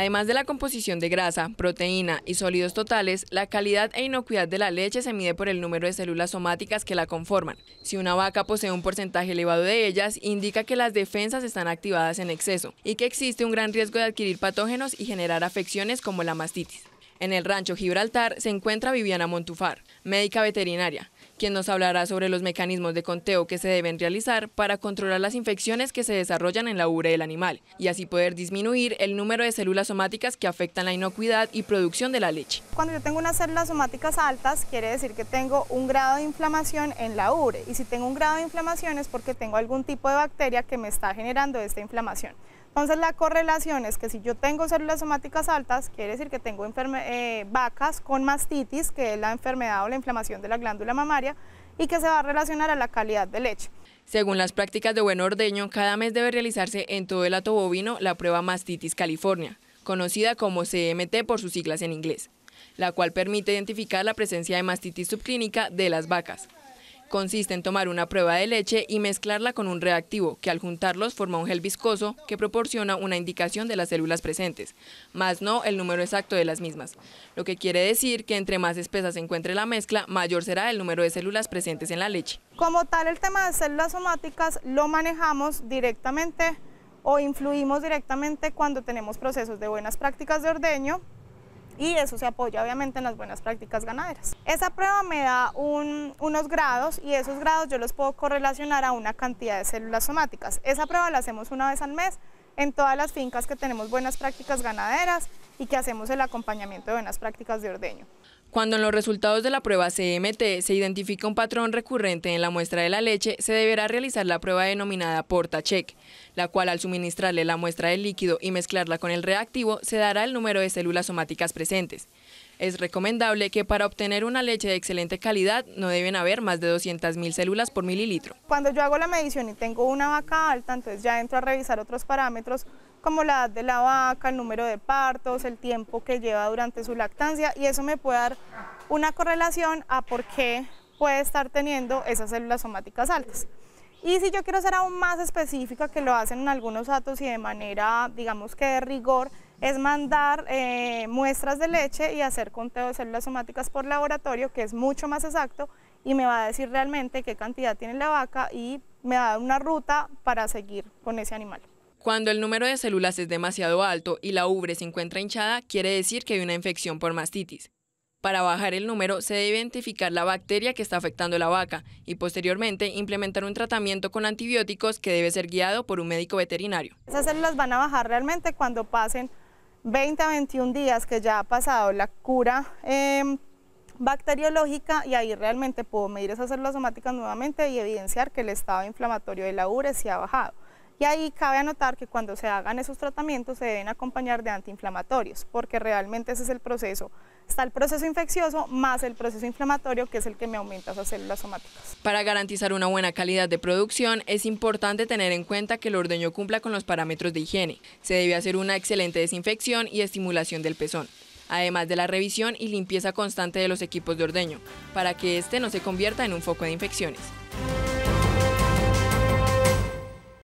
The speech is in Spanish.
Además de la composición de grasa, proteína y sólidos totales, la calidad e inocuidad de la leche se mide por el número de células somáticas que la conforman. Si una vaca posee un porcentaje elevado de ellas, indica que las defensas están activadas en exceso y que existe un gran riesgo de adquirir patógenos y generar afecciones como la mastitis. En el rancho Gibraltar se encuentra Viviana Montufar, médica veterinaria quien nos hablará sobre los mecanismos de conteo que se deben realizar para controlar las infecciones que se desarrollan en la ubre del animal y así poder disminuir el número de células somáticas que afectan la inocuidad y producción de la leche. Cuando yo tengo unas células somáticas altas, quiere decir que tengo un grado de inflamación en la ubre y si tengo un grado de inflamación es porque tengo algún tipo de bacteria que me está generando esta inflamación. Entonces la correlación es que si yo tengo células somáticas altas, quiere decir que tengo eh, vacas con mastitis, que es la enfermedad o la inflamación de la glándula mamaria, y que se va a relacionar a la calidad de leche. Según las prácticas de buen ordeño, cada mes debe realizarse en todo el hato bovino la prueba Mastitis California, conocida como CMT por sus siglas en inglés, la cual permite identificar la presencia de mastitis subclínica de las vacas. Consiste en tomar una prueba de leche y mezclarla con un reactivo, que al juntarlos forma un gel viscoso que proporciona una indicación de las células presentes, más no el número exacto de las mismas. Lo que quiere decir que entre más espesa se encuentre la mezcla, mayor será el número de células presentes en la leche. Como tal, el tema de células somáticas lo manejamos directamente o influimos directamente cuando tenemos procesos de buenas prácticas de ordeño y eso se apoya obviamente en las buenas prácticas ganaderas. Esa prueba me da unos grados y esos grados yo los puedo correlacionar a una cantidad de células somáticas. Esa prueba la hacemos una vez al mes en todas las fincas que tenemos buenas prácticas ganaderas y que hacemos el acompañamiento de buenas prácticas de ordeño. Cuando en los resultados de la prueba CMT se identifica un patrón recurrente en la muestra de la leche, se deberá realizar la prueba denominada porta-check, la cual al suministrarle la muestra del líquido y mezclarla con el reactivo, se dará el número de células somáticas presentes. Es recomendable que para obtener una leche de excelente calidad no deben haber más de 200.000 células por mililitro. Cuando yo hago la medición y tengo una vaca alta, entonces ya entro a revisar otros parámetros como la edad de la vaca, el número de partos, el tiempo que lleva durante su lactancia y eso me puede dar una correlación a por qué puede estar teniendo esas células somáticas altas. Y si yo quiero ser aún más específica, que lo hacen en algunos datos y de manera, digamos que de rigor, es mandar eh, muestras de leche y hacer conteo de células somáticas por laboratorio, que es mucho más exacto y me va a decir realmente qué cantidad tiene la vaca y me va a dar una ruta para seguir con ese animal. Cuando el número de células es demasiado alto y la ubre se encuentra hinchada, quiere decir que hay una infección por mastitis. Para bajar el número, se debe identificar la bacteria que está afectando la vaca y posteriormente implementar un tratamiento con antibióticos que debe ser guiado por un médico veterinario. Esas células van a bajar realmente cuando pasen 20 a 21 días que ya ha pasado la cura em, bacteriológica y ahí realmente puedo medir esas células somáticas nuevamente y evidenciar que el estado inflamatorio de la urea se ha bajado. Y ahí cabe anotar que cuando se hagan esos tratamientos se deben acompañar de antiinflamatorios, porque realmente ese es el proceso está el proceso infeccioso más el proceso inflamatorio, que es el que me aumenta esas células somáticas. Para garantizar una buena calidad de producción, es importante tener en cuenta que el ordeño cumpla con los parámetros de higiene. Se debe hacer una excelente desinfección y estimulación del pezón además de la revisión y limpieza constante de los equipos de ordeño, para que este no se convierta en un foco de infecciones.